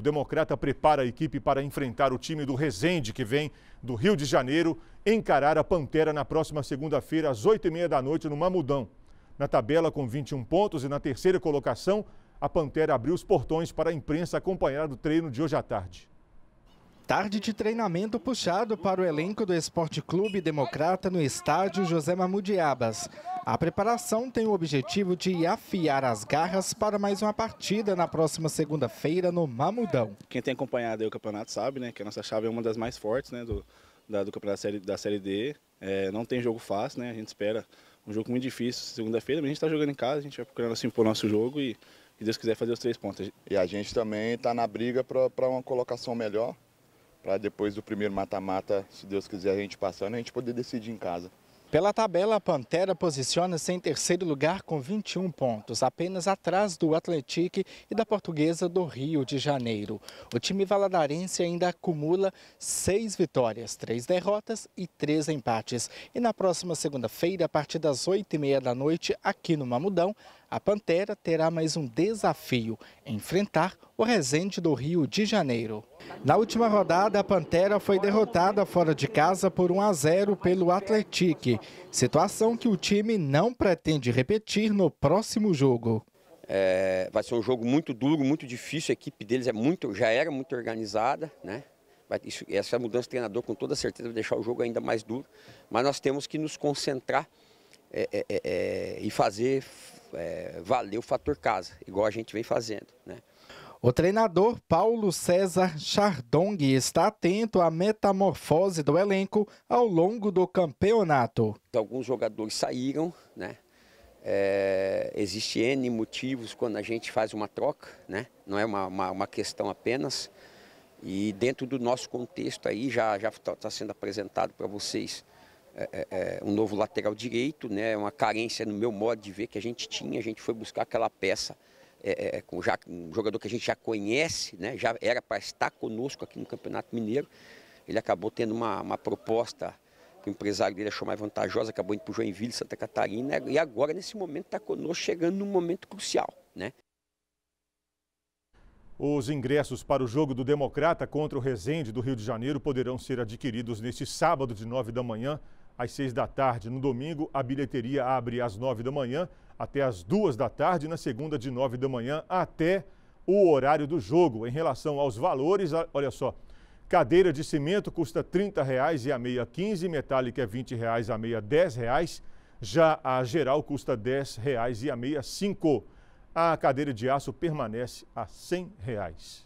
O democrata prepara a equipe para enfrentar o time do Resende, que vem do Rio de Janeiro, encarar a Pantera na próxima segunda-feira, às 8h30 da noite, no Mamudão. Na tabela, com 21 pontos e na terceira colocação, a Pantera abriu os portões para a imprensa acompanhar o treino de hoje à tarde tarde de treinamento puxado para o elenco do Esporte Clube Democrata no estádio José Mamudiabas. Abas. A preparação tem o objetivo de afiar as garras para mais uma partida na próxima segunda-feira no Mamudão. Quem tem acompanhado o campeonato sabe né, que a nossa chave é uma das mais fortes né, do, da, do campeonato da série, da série D. É, não tem jogo fácil, né, a gente espera um jogo muito difícil segunda-feira, mas a gente está jogando em casa, a gente vai procurando assim, o nosso jogo e, se Deus quiser, fazer os três pontos. E a gente também está na briga para uma colocação melhor para depois do primeiro mata-mata, se Deus quiser, a gente passando, a gente poder decidir em casa. Pela tabela, a Pantera posiciona-se em terceiro lugar com 21 pontos, apenas atrás do Atlético e da Portuguesa do Rio de Janeiro. O time valadarense ainda acumula seis vitórias, três derrotas e três empates. E na próxima segunda-feira, a partir das 8h30 da noite, aqui no Mamudão, a Pantera terá mais um desafio: enfrentar o Resende do Rio de Janeiro. Na última rodada, a Pantera foi derrotada fora de casa por 1 a 0 pelo Atletique, situação que o time não pretende repetir no próximo jogo. É, vai ser um jogo muito duro, muito difícil, a equipe deles é muito, já era muito organizada, né? Isso, essa mudança de treinador com toda certeza vai deixar o jogo ainda mais duro, mas nós temos que nos concentrar é, é, é, é e fazer é, valer o fator casa, igual a gente vem fazendo, né? O treinador Paulo César Chardong está atento à metamorfose do elenco ao longo do campeonato. Então, alguns jogadores saíram, né? É, existe N motivos quando a gente faz uma troca, né? não é uma, uma, uma questão apenas. E dentro do nosso contexto aí, já está tá sendo apresentado para vocês é, é, é, um novo lateral direito, né? uma carência no meu modo de ver que a gente tinha, a gente foi buscar aquela peça é, é, é, com já, um jogador que a gente já conhece, né, já era para estar conosco aqui no Campeonato Mineiro. Ele acabou tendo uma, uma proposta que o empresário dele achou mais vantajosa, acabou indo para o Joinville, Santa Catarina, e agora, nesse momento, está conosco, chegando num momento crucial. Né? Os ingressos para o jogo do Democrata contra o Resende do Rio de Janeiro poderão ser adquiridos neste sábado de 9 da manhã às seis da tarde. No domingo, a bilheteria abre às nove da manhã até às duas da tarde. Na segunda, de nove da manhã até o horário do jogo. Em relação aos valores, olha só. Cadeira de cimento custa R$ reais e a meia R$ metálica é R$ 20,00, a meia R$ reais. Já a geral custa R$ reais e a meia R$ A cadeira de aço permanece a R$ reais.